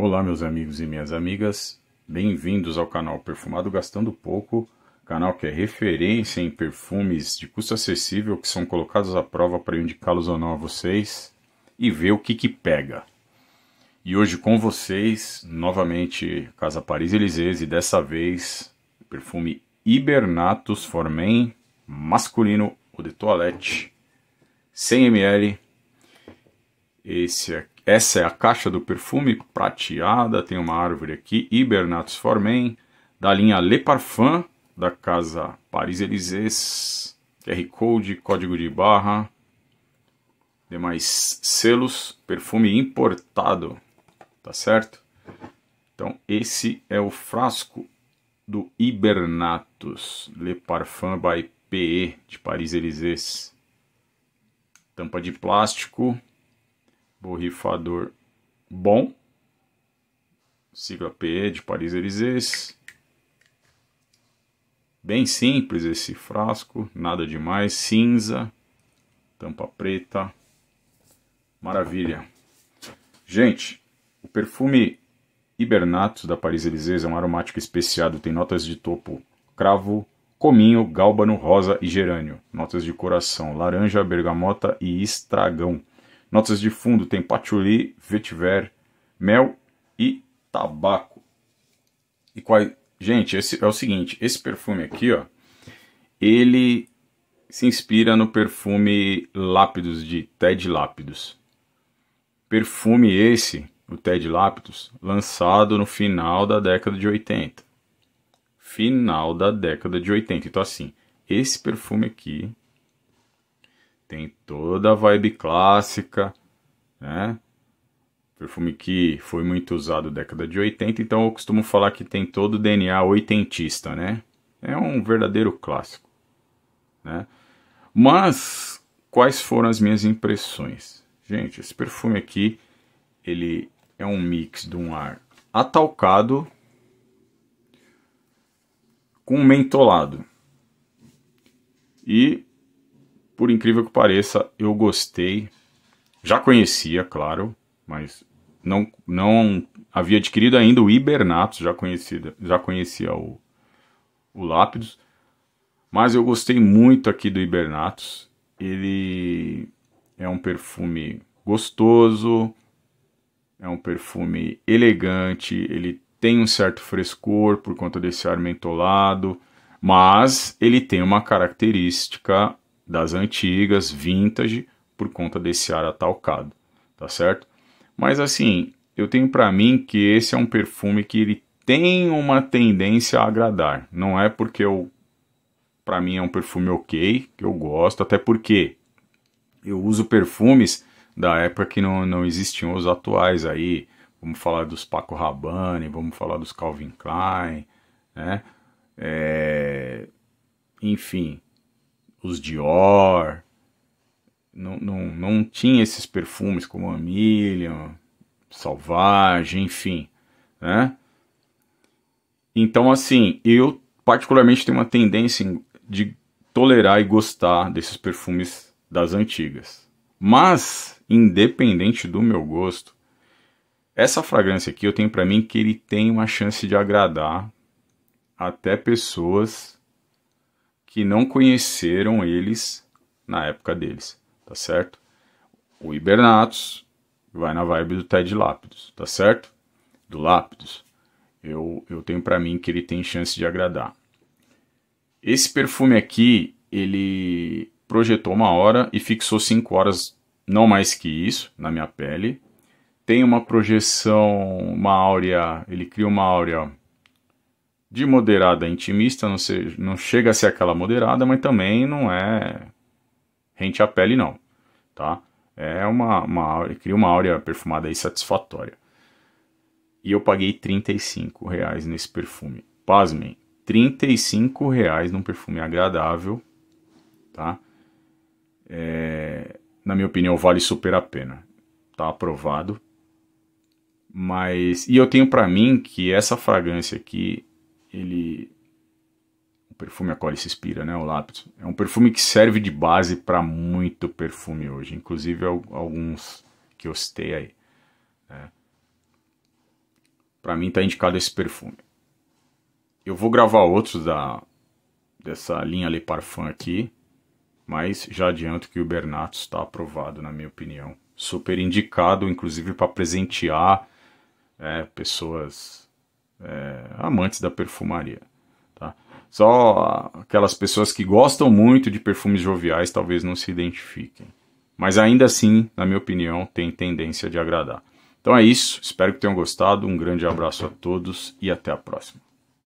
Olá, meus amigos e minhas amigas, bem-vindos ao canal Perfumado Gastando Pouco, canal que é referência em perfumes de custo acessível que são colocados à prova para indicá-los ou não a vocês e ver o que que pega. E hoje com vocês, novamente, Casa Paris Elysées e dessa vez perfume Hibernatus Formen masculino, o de toilette, 100ml. Esse aqui essa é a caixa do perfume prateada, tem uma árvore aqui, Hibernatus Formen, da linha Le Parfum, da casa Paris-Élysées, QR Code, código de barra, demais selos, perfume importado, tá certo? Então esse é o frasco do Hibernatus Le Parfum by PE de Paris-Élysées. Tampa de plástico, borrifador bom, sigla PE de Paris-Élysées. Bem simples esse frasco, nada demais, cinza, tampa preta, maravilha. Gente, o perfume Hibernatus da Paris-Élysées é um aromático especiado, tem notas de topo cravo, cominho, gálbano, rosa e gerânio. Notas de coração, laranja, bergamota e estragão. Notas de fundo tem patchouli, vetiver, mel e tabaco. E qual... É, gente, esse é o seguinte, esse perfume aqui, ó, ele se inspira no perfume Lápidos de Ted Lápidos. Perfume esse, o Ted Lápidos, lançado no final da década de 80. Final da década de 80. Então assim, esse perfume aqui tem toda a vibe clássica, né? Perfume que foi muito usado na década de 80, então eu costumo falar que tem todo o DNA oitentista, né? É um verdadeiro clássico, né? Mas quais foram as minhas impressões? Gente, esse perfume aqui, ele é um mix de um ar atalcado com mentolado. E por incrível que pareça, eu gostei. Já conhecia, claro, mas não, não havia adquirido ainda o Hibernatus, já, já conhecia o, o Lápidos. Mas eu gostei muito aqui do Hibernatus. Ele é um perfume gostoso, é um perfume elegante, ele tem um certo frescor por conta desse ar mentolado, mas ele tem uma característica das antigas, vintage, por conta desse ar atalcado, tá certo? Mas assim, eu tenho para mim que esse é um perfume que ele tem uma tendência a agradar. Não é porque eu para mim é um perfume OK, que eu gosto, até porque eu uso perfumes da época que não, não existiam os atuais aí. Vamos falar dos Paco Rabanne, vamos falar dos Calvin Klein, né? É... Enfim, os Dior. Não, não, não tinha esses perfumes como a Million, Salvage, enfim, né? Então, assim, eu particularmente tenho uma tendência de tolerar e gostar desses perfumes das antigas. Mas, independente do meu gosto, essa fragrância aqui eu tenho para mim que ele tem uma chance de agradar até pessoas que não conheceram eles na época deles, tá certo? O Hibernatus vai na vibe do Ted Lápidos, tá certo? Do Lápidos. Eu, eu tenho para mim que ele tem chance de agradar. Esse perfume aqui, ele projetou uma hora e fixou cinco horas, não mais que isso, na minha pele. Tem uma projeção, uma áurea, ele cria uma áurea de moderada a intimista, não, seja, não chega a ser aquela moderada, mas também não é rente à pele, não. Tá? É uma, uma cria uma áurea perfumada aí satisfatória. E eu paguei 35 reais nesse perfume. Pasmem, 35 reais num perfume agradável, tá? É, na minha opinião, vale super a pena. Tá aprovado. Mas e eu tenho para mim que essa fragrância aqui ele o perfume a qual ele se inspira, né, o lápis. É um perfume que serve de base para muito perfume hoje, inclusive alguns que eu citei aí. Né? Para mim está indicado esse perfume. Eu vou gravar outros da dessa linha Le Parfum aqui, mas já adianto que o Bernatos está aprovado, na minha opinião. Super indicado, inclusive para presentear é, pessoas é, amantes da perfumaria. Tá? Só aquelas pessoas que gostam muito de perfumes joviais talvez não se identifiquem. Mas ainda assim, na minha opinião, tem tendência de agradar. Então é isso, espero que tenham gostado, um grande abraço a todos e até a próxima.